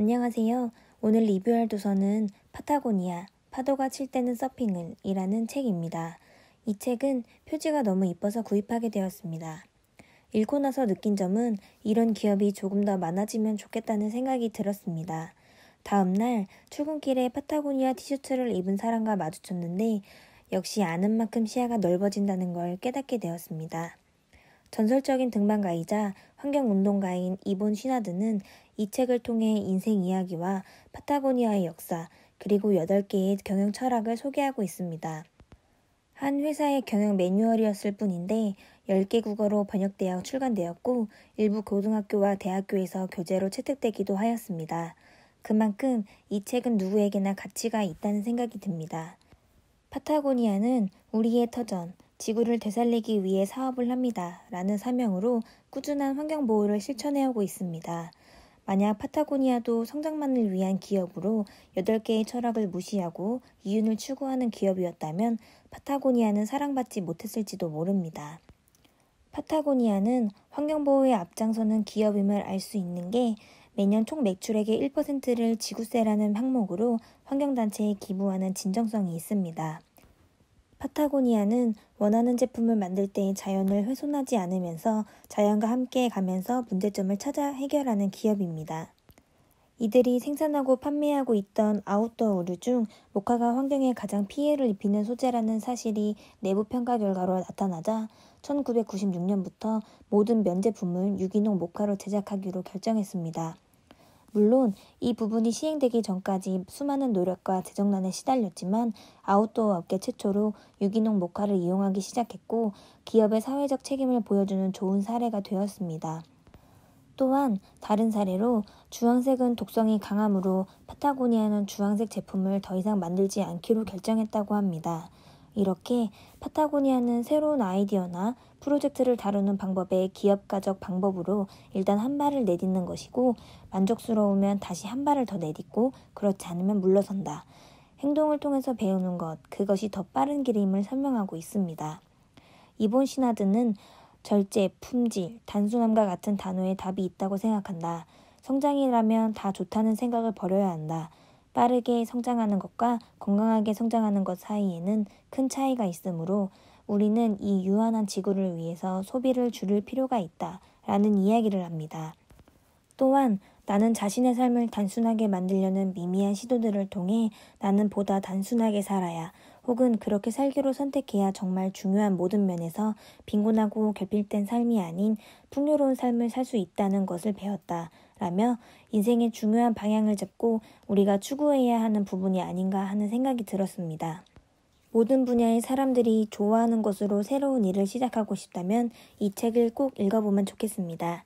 안녕하세요. 오늘 리뷰할 도서는 파타고니아, 파도가 칠 때는 서핑을 이라는 책입니다. 이 책은 표지가 너무 이뻐서 구입하게 되었습니다. 읽고 나서 느낀 점은 이런 기업이 조금 더 많아지면 좋겠다는 생각이 들었습니다. 다음날 출근길에 파타고니아 티셔츠를 입은 사람과 마주쳤는데 역시 아는 만큼 시야가 넓어진다는 걸 깨닫게 되었습니다. 전설적인 등반가이자 환경운동가인 이본 시나드는 이 책을 통해 인생 이야기와 파타고니아의 역사, 그리고 8개의 경영 철학을 소개하고 있습니다. 한 회사의 경영 매뉴얼이었을 뿐인데 10개 국어로 번역되어 출간되었고 일부 고등학교와 대학교에서 교재로 채택되기도 하였습니다. 그만큼 이 책은 누구에게나 가치가 있다는 생각이 듭니다. 파타고니아는 우리의 터전, 지구를 되살리기 위해 사업을 합니다. 라는 사명으로 꾸준한 환경보호를 실천해오고 있습니다. 만약 파타고니아도 성장만을 위한 기업으로 8개의 철학을 무시하고 이윤을 추구하는 기업이었다면 파타고니아는 사랑받지 못했을지도 모릅니다. 파타고니아는 환경보호에 앞장서는 기업임을 알 수 있는 게 매년 총 매출액의 1%를 지구세라는 항목으로 환경단체에 기부하는 진정성이 있습니다. 파타고니아는 원하는 제품을 만들 때의 자연을 훼손하지 않으면서 자연과 함께 가면서 문제점을 찾아 해결하는 기업입니다. 이들이 생산하고 판매하고 있던 아웃도어 오류 중 모카가 환경에 가장 피해를 입히는 소재라는 사실이 내부 평가 결과로 나타나자 1996년부터 모든 면제품을 유기농 모카로 제작하기로 결정했습니다. 물론 이 부분이 시행되기 전까지 수많은 노력과 재정난에 시달렸지만 아웃도어 업계 최초로 유기농 모카를 이용하기 시작했고 기업의 사회적 책임을 보여주는 좋은 사례가 되었습니다. 또한 다른 사례로 주황색은 독성이 강하므로 파타고니아는 주황색 제품을 더 이상 만들지 않기로 결정했다고 합니다. 이렇게 파타고니아는 새로운 아이디어나 프로젝트를 다루는 방법의 기업가적 방법으로 일단 한 발을 내딛는 것이고 만족스러우면 다시 한 발을 더 내딛고 그렇지 않으면 물러선다. 행동을 통해서 배우는 것, 그것이 더 빠른 길임을 설명하고 있습니다. 이본 시나드는 절제, 품질, 단순함과 같은 단어에 답이 있다고 생각한다. 성장이라면 다 좋다는 생각을 버려야 한다. 빠르게 성장하는 것과 건강하게 성장하는 것 사이에는 큰 차이가 있으므로 우리는 이 유한한 지구를 위해서 소비를 줄일 필요가 있다. 라는 이야기를 합니다. 또한 나는 자신의 삶을 단순하게 만들려는 미미한 시도들을 통해 나는 보다 단순하게 살아야 혹은 그렇게 살기로 선택해야 정말 중요한 모든 면에서 빈곤하고 결핍된 삶이 아닌 풍요로운 삶을 살 수 있다는 것을 배웠다. 라며 인생의 중요한 방향을 잡고 우리가 추구해야 하는 부분이 아닌가 하는 생각이 들었습니다. 모든 분야의 사람들이 좋아하는 것으로 새로운 일을 시작하고 싶다면 이 책을 꼭 읽어보면 좋겠습니다.